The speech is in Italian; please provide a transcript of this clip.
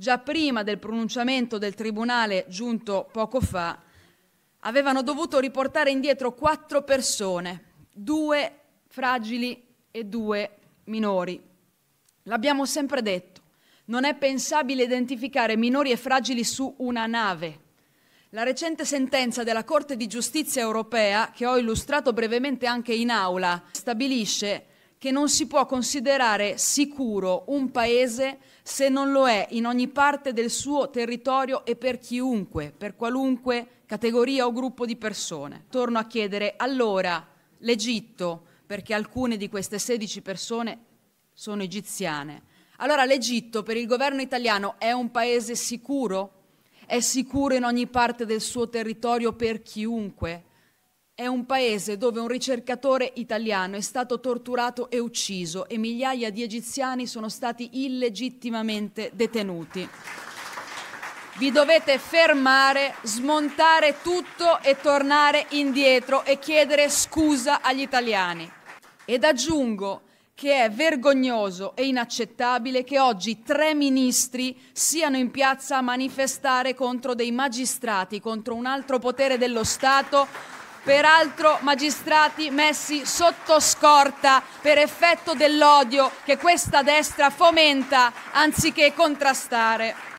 già prima del pronunciamento del Tribunale giunto poco fa, avevano dovuto riportare indietro quattro persone, due fragili e due minori. L'abbiamo sempre detto, non è pensabile identificare minori e fragili su una nave. La recente sentenza della Corte di giustizia europea, che ho illustrato brevemente anche in aula, stabilisce che non si può considerare sicuro un paese se non lo è in ogni parte del suo territorio e per chiunque, per qualunque categoria o gruppo di persone. Torno a chiedere allora l'Egitto, perché alcune di queste 16 persone sono egiziane. Allora l'Egitto per il governo italiano è un paese sicuro? È sicuro in ogni parte del suo territorio per chiunque? È un paese dove un ricercatore italiano è stato torturato e ucciso e migliaia di egiziani sono stati illegittimamente detenuti. Vi dovete fermare, smontare tutto e tornare indietro e chiedere scusa agli italiani. Ed aggiungo che è vergognoso e inaccettabile che oggi tre ministri siano in piazza a manifestare contro dei magistrati, contro un altro potere dello Stato peraltro magistrati messi sotto scorta per effetto dell'odio che questa destra fomenta anziché contrastare.